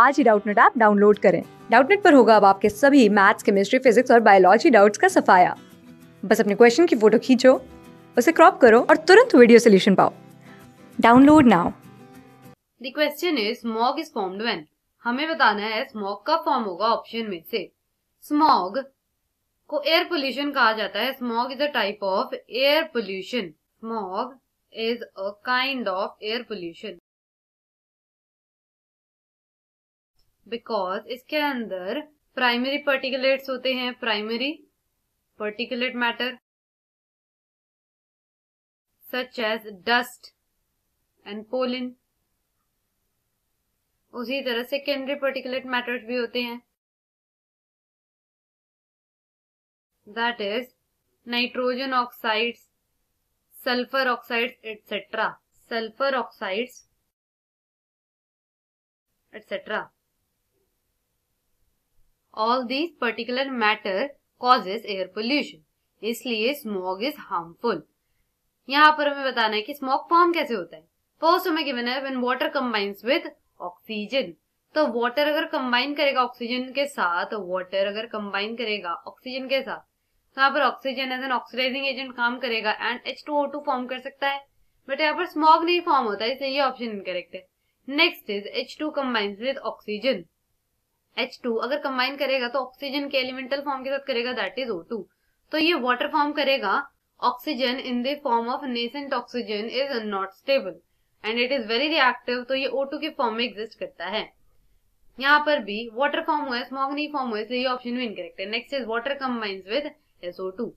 आज ही Doubtnut app download करें डाउटनेट पर होगा अब आपके सभी मैथ्स केमिस्ट्री फिजिक्स और बायोलॉजी डाउट्स का सफाया बस अपने क्वेश्चन की फोटो खींचो उसे क्रॉप करो और तुरंत वीडियो सोल्यूशन पाओ download now the question is smog is formed when हमें बताना है स्मॉग कब फॉर्म होगा ऑप्शन में से स्मॉग को एयर पोल्यूशन कहा जाता है smog is a type of air pollution smog is a kind of air pollution because इसके अंदर प्राइमरी पर्टिकुलेट्स होते हैं primary particulate matter such as dust and pollen उसी तरह सेकेंडरी पर्टिकुलेट मैटर्स भी होते हैं that is nitrogen oxides sulphur oxides etcetera sulphur oxides etcetera all this particular matter causes air pollution इसलिए स्मोक इज harmful. यहाँ पर हमें बताना है कि स्मॉग फॉर्म कैसे होता है फर्स्ट हमें गिवन है when water combines with oxygen तो वाटर अगर कंबाइन करेगा ऑक्सीजन के साथ वाटर अगर कंबाइन करेगा ऑक्सीजन के साथ तो यहाँ पर oxygen as an oxidising agent काम करेगा and H two O two form कर सकता है बट यहाँ पर स्मॉग नहीं फॉर्म होता है इसलिए ये ऑप्शन इनकरेक्ट है next is H two combine with oxygen H two अगर कंबाइन करेगा तो ऑक्सीजन के एलिमेंटल फॉर्म के साथ करेगा दैट इज ओ टू तो ये वाटर फॉर्म करेगा oxygen in the form of nascent oxygen is not stable and it is very reactive तो ये ओ टू के फॉर्म में एग्जिस्ट करता है यहाँ पर भी वाटर फॉर्म हुआ है स्मॉग नहीं फॉर्म हुआ इसलिए ये ऑप्शन भी इनकरेक्ट है next is water combine with two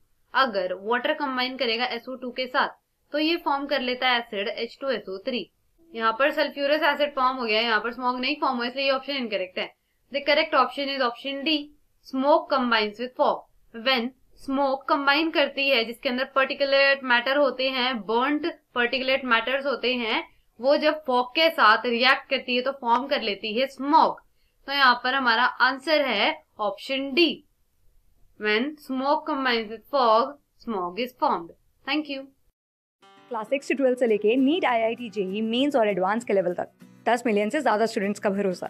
अगर वाटर कंबाइन करेगा एसओ टू के साथ तो ये फॉर्म कर लेता है एसिड थ्री यहाँ पर सल्फ्यूरस एसिड फॉर्म हो गया यहाँ पर स्मॉग नहीं फॉर्म हुआ इसलिए ये ऑप्शन इनकरेक्ट है The correct option is option D. Smoke combines with fog. When smoke combine करती है जिसके अंदर particulate matter होते हैं burnt particulate matters होते हैं वो जब fog के साथ react करती है तो form कर लेती है smoke. तो यहाँ पर हमारा answer है option D. When smoke combines with fog, smog is formed. Thank you. Class six से ट्वेल्थ से लेके NEET I I T JEE mains और एडवांस के लेवल तक दस मिलियन से ज्यादा स्टूडेंट्स का भरोसा